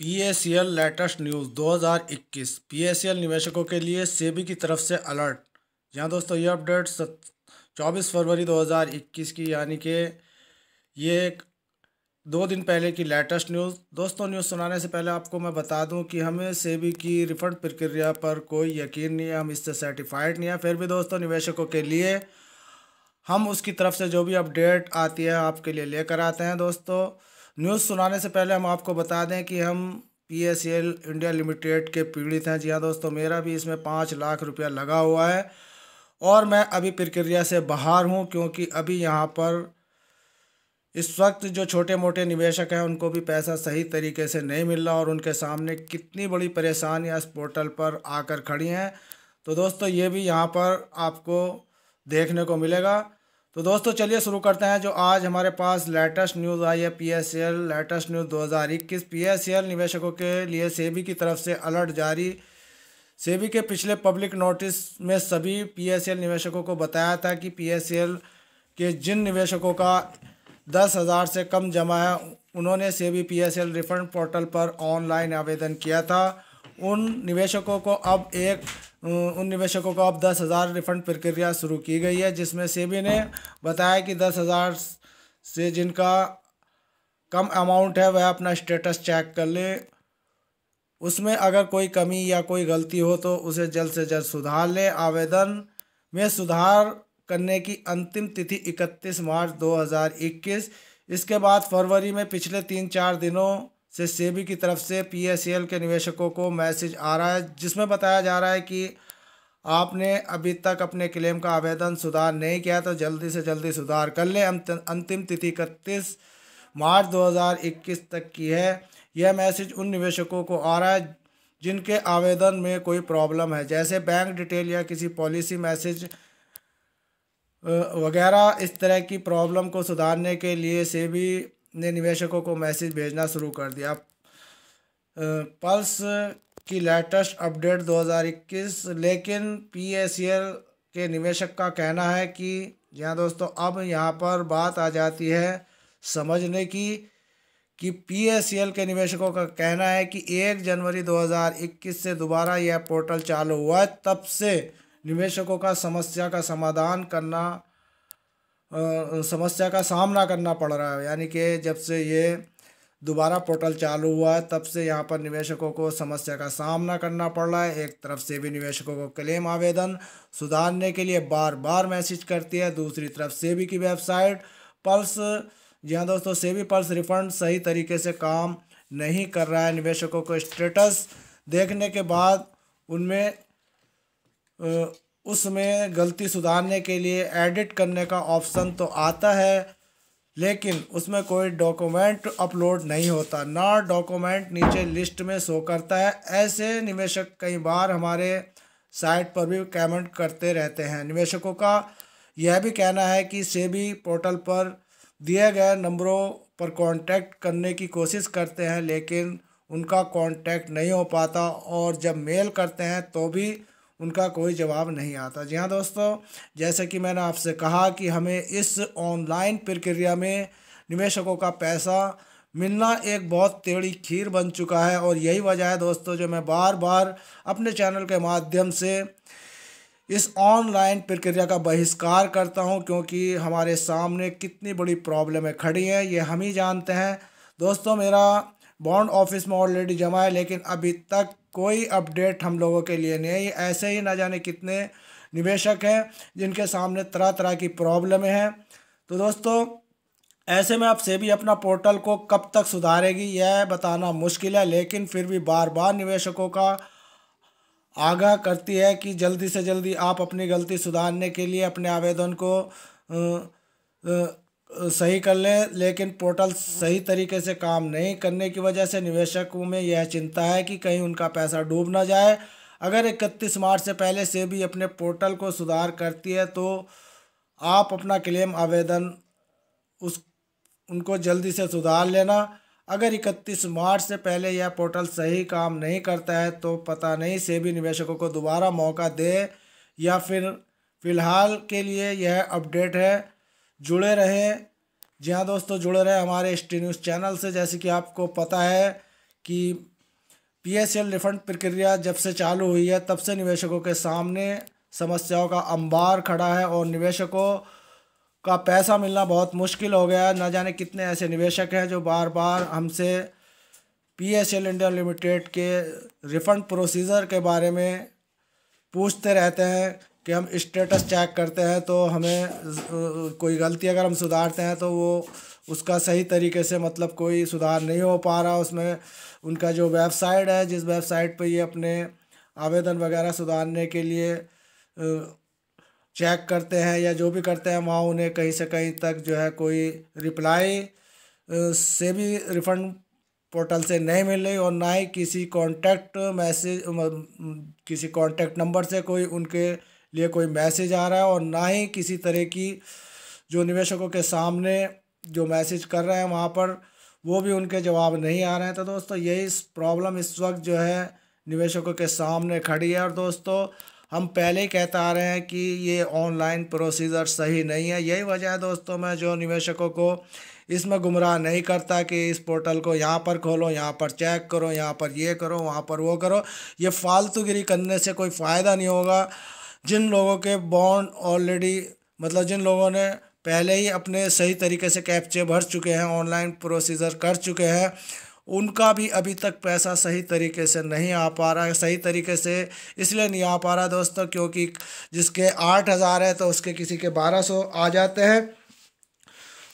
P S L latest news 2021 P S L निवेशकों के लिए सेबी की तरफ से अलर्ट यहाँ दोस्तों ये अपडेट चौबीस फरवरी 2021 की यानी कि ये एक दो दिन पहले की लेटेस्ट न्यूज़ दोस्तों न्यूज़ सुनाने से पहले आपको मैं बता दूं कि हमें सेबी की रिफंड प्रक्रिया पर कोई यकीन नहीं है हम इससे सर्टिफाइड नहीं है फिर भी दोस्तों निवेशकों के लिए हम उसकी तरफ से जो भी अपडेट आती है आपके लिए लेकर आते हैं दोस्तों न्यूज़ सुनाने से पहले हम आपको बता दें कि हम P S L India Limited के पीड़ित हैं जी हाँ दोस्तों मेरा भी इसमें पाँच लाख रुपया लगा हुआ है और मैं अभी प्रक्रिया से बाहर हूँ क्योंकि अभी यहाँ पर इस वक्त जो छोटे मोटे निवेशक हैं उनको भी पैसा सही तरीके से नहीं मिल रहा और उनके सामने कितनी बड़ी परेशानियाँ इस पोर्टल पर आकर खड़ी हैं तो दोस्तों ये भी यहाँ पर आपको देखने को मिलेगा तो दोस्तों चलिए शुरू करते हैं जो आज हमारे पास लेटेस्ट न्यूज़ आई है पीएसएल लेटेस्ट न्यूज़ 2021 एल निवेशकों के लिए सेबी की तरफ से अलर्ट जारी सेबी के पिछले पब्लिक नोटिस में सभी पीएसएल निवेशकों को बताया था कि पीएसएल के जिन निवेशकों का दस हज़ार से कम जमा है उन्होंने सेबी पीएसएल रिफंड पोर्टल पर ऑनलाइन आवेदन किया था उन निवेशकों को अब एक उन निवेशकों को अब दस हज़ार रिफंड प्रक्रिया शुरू की गई है जिसमें सेबी ने बताया कि दस हज़ार से जिनका कम अमाउंट है वह अपना स्टेटस चेक कर ले उसमें अगर कोई कमी या कोई गलती हो तो उसे जल्द से जल्द सुधार ले आवेदन में सुधार करने की अंतिम तिथि 31 मार्च 2021 इसके बाद फरवरी में पिछले तीन चार दिनों से सेबी की तरफ से पीएसएल के निवेशकों को मैसेज आ रहा है जिसमें बताया जा रहा है कि आपने अभी तक अपने क्लेम का आवेदन सुधार नहीं किया तो जल्दी से जल्दी सुधार कर लें अंतिम तिथि इकतीस मार्च 2021 तक की है यह मैसेज उन निवेशकों को आ रहा है जिनके आवेदन में कोई प्रॉब्लम है जैसे बैंक डिटेल या किसी पॉलिसी मैसेज वगैरह इस तरह की प्रॉब्लम को सुधारने के लिए से भी ने निवेशकों को मैसेज भेजना शुरू कर दिया पल्स की लेटेस्ट अपडेट 2021 लेकिन पी के निवेशक का कहना है कि यहाँ दोस्तों अब यहाँ पर बात आ जाती है समझने की कि पी के निवेशकों का कहना है कि एक जनवरी 2021 से दोबारा यह पोर्टल चालू हुआ है तब से निवेशकों का समस्या का समाधान करना समस्या का सामना करना पड़ रहा है यानी कि जब से ये दोबारा पोर्टल चालू हुआ है तब से यहाँ पर निवेशकों को समस्या का सामना करना पड़ रहा है एक तरफ से भी निवेशकों को क्लेम आवेदन सुधारने के लिए बार बार मैसेज करती है दूसरी तरफ सेबी की वेबसाइट पल्स जी हाँ दोस्तों सेबी पल्स रिफंड सही तरीके से काम नहीं कर रहा है निवेशकों को स्टेटस देखने के बाद उनमें उसमें गलती सुधारने के लिए एडिट करने का ऑप्शन तो आता है लेकिन उसमें कोई डॉक्यूमेंट अपलोड नहीं होता ना डॉक्यूमेंट नीचे लिस्ट में शो करता है ऐसे निवेशक कई बार हमारे साइट पर भी कमेंट करते रहते हैं निवेशकों का यह भी कहना है कि सेबी पोर्टल पर दिए गए नंबरों पर कांटेक्ट करने की कोशिश करते हैं लेकिन उनका कांटेक्ट नहीं हो पाता और जब मेल करते हैं तो भी उनका कोई जवाब नहीं आता जी हाँ दोस्तों जैसे कि मैंने आपसे कहा कि हमें इस ऑनलाइन प्रक्रिया में निवेशकों का पैसा मिलना एक बहुत टेढ़ी खीर बन चुका है और यही वजह है दोस्तों जो मैं बार बार अपने चैनल के माध्यम से इस ऑनलाइन प्रक्रिया का बहिष्कार करता हूं क्योंकि हमारे सामने कितनी बड़ी प्रॉब्लमें खड़ी हैं ये हम ही जानते हैं दोस्तों मेरा बॉन्ड ऑफिस में ऑलरेडी जमा है लेकिन अभी तक कोई अपडेट हम लोगों के लिए नहीं ऐसे ही ना जाने कितने निवेशक हैं जिनके सामने तरह तरह की प्रॉब्लम हैं तो दोस्तों ऐसे में आप सेबी अपना पोर्टल को कब तक सुधारेगी यह बताना मुश्किल है लेकिन फिर भी बार बार निवेशकों का आगाह करती है कि जल्दी से जल्दी आप अपनी गलती सुधारने के लिए अपने आवेदन को सही कर लें लेकिन पोर्टल सही तरीके से काम नहीं करने की वजह से निवेशकों में यह चिंता है कि कहीं उनका पैसा डूब ना जाए अगर इकतीस मार्च से पहले से भी अपने पोर्टल को सुधार करती है तो आप अपना क्लेम आवेदन उस उनको जल्दी से सुधार लेना अगर इकतीस मार्च से पहले यह पोर्टल सही काम नहीं करता है तो पता नहीं सेबी निवेशकों को दोबारा मौका दे या फिर फ़िलहाल के लिए यह अपडेट है जुड़े रहें जी हाँ दोस्तों जुड़े रहें हमारे एस टी न्यूज़ चैनल से जैसे कि आपको पता है कि पी एस एल रिफंड प्रक्रिया जब से चालू हुई है तब से निवेशकों के सामने समस्याओं का अंबार खड़ा है और निवेशकों का पैसा मिलना बहुत मुश्किल हो गया है ना जाने कितने ऐसे निवेशक हैं जो बार बार हमसे P S L India Limited के रिफ़ंड प्रोसीजर के बारे में पूछते रहते हैं कि हम स्टेटस चेक करते हैं तो हमें कोई गलती अगर हम सुधारते हैं तो वो उसका सही तरीके से मतलब कोई सुधार नहीं हो पा रहा उसमें उनका जो वेबसाइट है जिस वेबसाइट पर ये अपने आवेदन वगैरह सुधारने के लिए चेक करते हैं या जो भी करते हैं वहाँ उन्हें कहीं से कहीं तक जो है कोई रिप्लाई से भी रिफंड पोर्टल से नहीं मिल रही और ना ही किसी कांटेक्ट मैसेज किसी कांटेक्ट नंबर से कोई उनके लिए कोई मैसेज आ रहा है और ना ही किसी तरह की जो निवेशकों के सामने जो मैसेज कर रहे हैं वहाँ पर वो भी उनके जवाब नहीं आ रहे हैं तो दोस्तों यही इस प्रॉब्लम इस वक्त जो है निवेशकों के सामने खड़ी है और दोस्तों हम पहले ही कहते आ रहे हैं कि ये ऑनलाइन प्रोसीजर सही नहीं है यही वजह है दोस्तों मैं जो निवेशकों को इसमें गुमराह नहीं करता कि इस पोर्टल को यहाँ पर खोलो यहाँ पर चेक करो यहाँ पर ये करो वहाँ पर वो करो ये फालतूगिरी करने से कोई फ़ायदा नहीं होगा जिन लोगों के बॉन्ड ऑलरेडी मतलब जिन लोगों ने पहले ही अपने सही तरीके से कैप्चे भर चुके हैं ऑनलाइन प्रोसीजर कर चुके हैं उनका भी अभी तक पैसा सही तरीके से नहीं आ पा रहा है सही तरीके से इसलिए नहीं आ पा रहा दोस्तों क्योंकि जिसके आठ हज़ार है तो उसके किसी के बारह सौ आ जाते हैं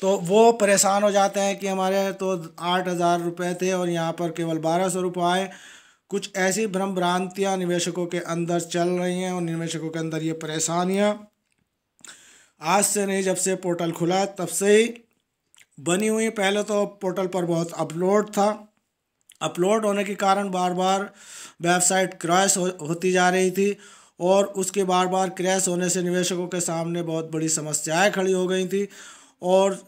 तो वो परेशान हो जाते हैं कि हमारे तो आठ हज़ार रुपये थे और यहाँ पर केवल बारह सौ रुपये आए कुछ ऐसी भ्रम भ्रांतियाँ निवेशकों के अंदर चल रही हैं और निवेशकों के अंदर ये परेशानियाँ आज से नहीं जब से पोर्टल खुला तब से ही बनी हुई पहले तो पोर्टल पर बहुत अपलोड था अपलोड होने के कारण बार बार वेबसाइट क्रैश हो, होती जा रही थी और उसके बार बार क्रैश होने से निवेशकों के सामने बहुत बड़ी समस्याएं खड़ी हो गई थी और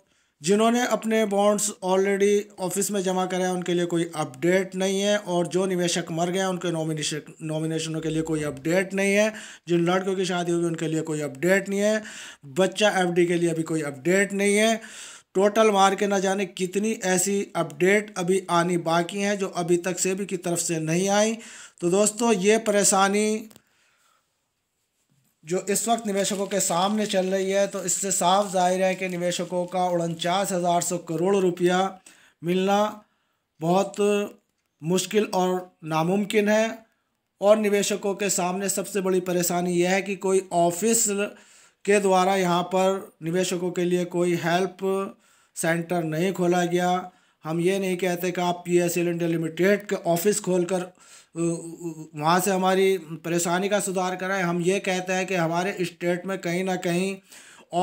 जिन्होंने अपने बॉन्ड्स ऑलरेडी ऑफिस में जमा कराए उनके लिए कोई अपडेट नहीं है और जो निवेशक मर गए उनके नॉमिनेशन नॉमिनेशनों के लिए कोई अपडेट नहीं है जिन लड़कियों की शादी हुई उनके लिए कोई अपडेट नहीं है बच्चा एफडी के लिए अभी कोई अपडेट नहीं है टोटल मार के ना जाने कितनी ऐसी अपडेट अभी आनी बाकी हैं जो अभी तक सेबी की तरफ से नहीं आई तो दोस्तों ये परेशानी जो इस वक्त निवेशकों के सामने चल रही है तो इससे साफ जाहिर है कि निवेशकों का उनचास हज़ार सौ करोड़ रुपया मिलना बहुत मुश्किल और नामुमकिन है और निवेशकों के सामने सबसे बड़ी परेशानी यह है कि कोई ऑफिस के द्वारा यहाँ पर निवेशकों के लिए कोई हेल्प सेंटर नहीं खोला गया हम ये नहीं कहते कि आप P S L India Limited के ऑफिस खोलकर वहाँ से हमारी परेशानी का सुधार कराएं हम ये कहते हैं कि हमारे स्टेट में कहीं ना कहीं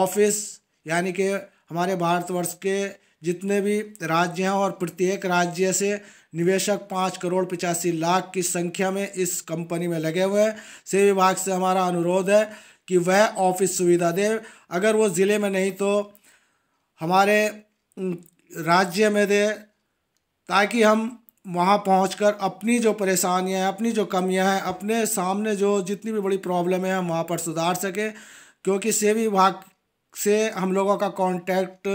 ऑफिस यानी कि हमारे भारतवर्ष के जितने भी राज्य हैं और प्रत्येक राज्य से निवेशक पाँच करोड़ पचासी लाख की संख्या में इस कंपनी में लगे हुए हैं सेवा विभाग से हमारा अनुरोध है कि वह ऑफिस सुविधा दे अगर वो ज़िले में नहीं तो हमारे राज्य में दे ताकि हम वहाँ पहुँच अपनी जो परेशानियाँ हैं अपनी जो कमियाँ हैं अपने सामने जो जितनी भी बड़ी प्रॉब्लम है हम वहाँ पर सुधार सकें क्योंकि सेवी विभाग से हम लोगों का कांटेक्ट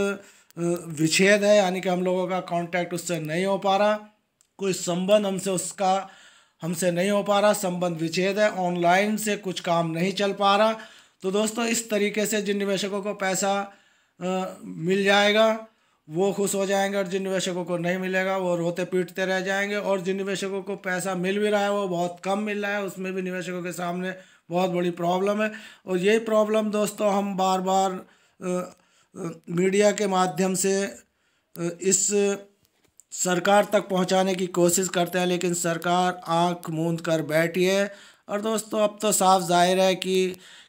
विच्छेद है यानी कि हम लोगों का कांटेक्ट उससे नहीं हो पा रहा कोई संबंध हमसे उसका हमसे नहीं हो पा रहा संबंध विच्छेद है ऑनलाइन से कुछ काम नहीं चल पा रहा तो दोस्तों इस तरीके से जिन निवेशकों को पैसा आ, मिल जाएगा वो खुश हो जाएंगे और जिन निवेशकों को नहीं मिलेगा वो रोते पीटते रह जाएंगे और जिन निवेशकों को पैसा मिल भी रहा है वो बहुत कम मिल रहा है उसमें भी निवेशकों के सामने बहुत बड़ी प्रॉब्लम है और यही प्रॉब्लम दोस्तों हम बार बार मीडिया के माध्यम से इस सरकार तक पहुंचाने की कोशिश करते हैं लेकिन सरकार आंख मूंद कर बैठी है और दोस्तों अब तो साफ जाहिर है कि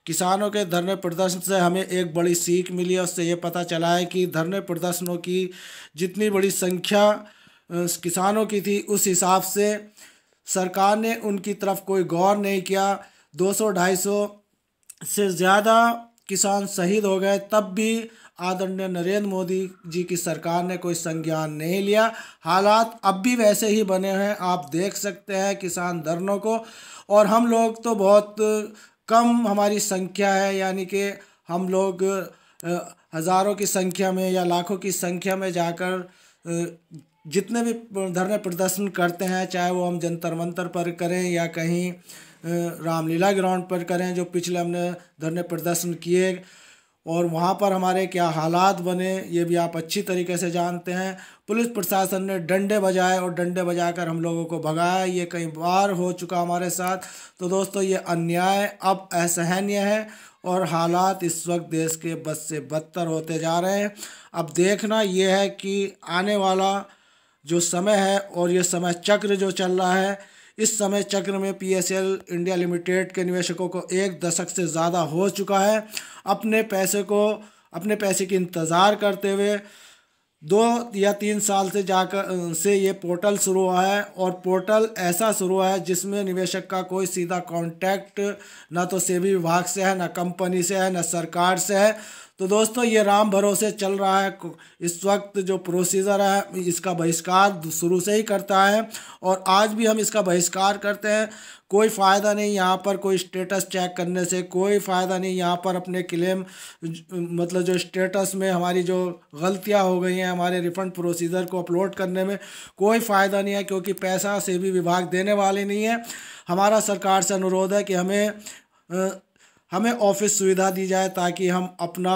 किसानों के धरने प्रदर्शन से हमें एक बड़ी सीख मिली है उससे ये पता चला है कि धरने प्रदर्शनों की जितनी बड़ी संख्या किसानों की थी उस हिसाब से सरकार ने उनकी तरफ कोई गौर नहीं किया 200-250 से ज़्यादा किसान शहीद हो गए तब भी आदरणीय नरेंद्र मोदी जी की सरकार ने कोई संज्ञान नहीं लिया हालात अब भी वैसे ही बने हैं आप देख सकते हैं किसान धरनों को और हम लोग तो बहुत कम हमारी संख्या है यानी कि हम लोग हज़ारों की संख्या में या लाखों की संख्या में जाकर जितने भी धरने प्रदर्शन करते हैं चाहे वो हम जंतर मंतर पर करें या कहीं रामलीला ग्राउंड पर करें जो पिछले हमने धरने प्रदर्शन किए और वहाँ पर हमारे क्या हालात बने ये भी आप अच्छी तरीके से जानते हैं पुलिस प्रशासन ने डंडे बजाए और डंडे बजाकर हम लोगों को भगाया ये कई बार हो चुका हमारे साथ तो दोस्तों ये अन्याय अब असहनीय है और हालात इस वक्त देश के बद से बदतर होते जा रहे हैं अब देखना ये है कि आने वाला जो समय है और ये समय चक्र जो चल रहा है इस समय चक्र में पीएसएल इंडिया लिमिटेड के निवेशकों को एक दशक से ज़्यादा हो चुका है अपने पैसे को अपने पैसे की इंतज़ार करते हुए दो या तीन साल से जाकर से ये पोर्टल शुरू हुआ है और पोर्टल ऐसा शुरू हुआ है जिसमें निवेशक का कोई सीधा कांटेक्ट ना तो सेवी विभाग से है ना कंपनी से है ना सरकार से है तो दोस्तों ये राम भरोसे चल रहा है इस वक्त जो प्रोसीजर है इसका बहिष्कार शुरू से ही करता है और आज भी हम इसका बहिष्कार करते हैं कोई फ़ायदा नहीं यहाँ पर कोई स्टेटस चेक करने से कोई फ़ायदा नहीं यहाँ पर अपने क्लेम मतलब जो स्टेटस में हमारी जो गलतियाँ हो गई हैं हमारे रिफंड प्रोसीजर को अपलोड करने में कोई फ़ायदा नहीं है क्योंकि पैसा से भी विभाग देने वाले नहीं है हमारा सरकार से अनुरोध है कि हमें हमें ऑफिस सुविधा दी जाए ताकि हम अपना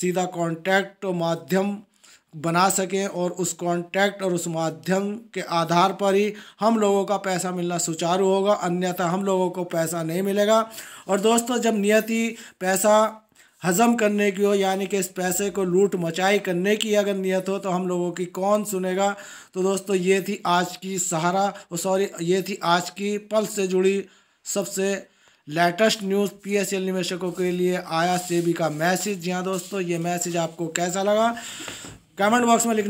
सीधा कॉन्टैक्ट माध्यम बना सकें और उस कॉन्टैक्ट और उस माध्यम के आधार पर ही हम लोगों का पैसा मिलना सुचारू होगा अन्यथा हम लोगों को पैसा नहीं मिलेगा और दोस्तों जब नियति पैसा हज़म करने की हो यानी कि इस पैसे को लूट मचाई करने की अगर नियत हो तो हम लोगों की कौन सुनेगा तो दोस्तों ये थी आज की सहारा सॉरी ये थी आज की पल से जुड़ी सबसे लेटेस्ट न्यूज़ पीएसएल निवेशकों के लिए आया सेबी का मैसेज जी हाँ दोस्तों ये मैसेज आपको कैसा लगा कमेंट बॉक्स में लिखना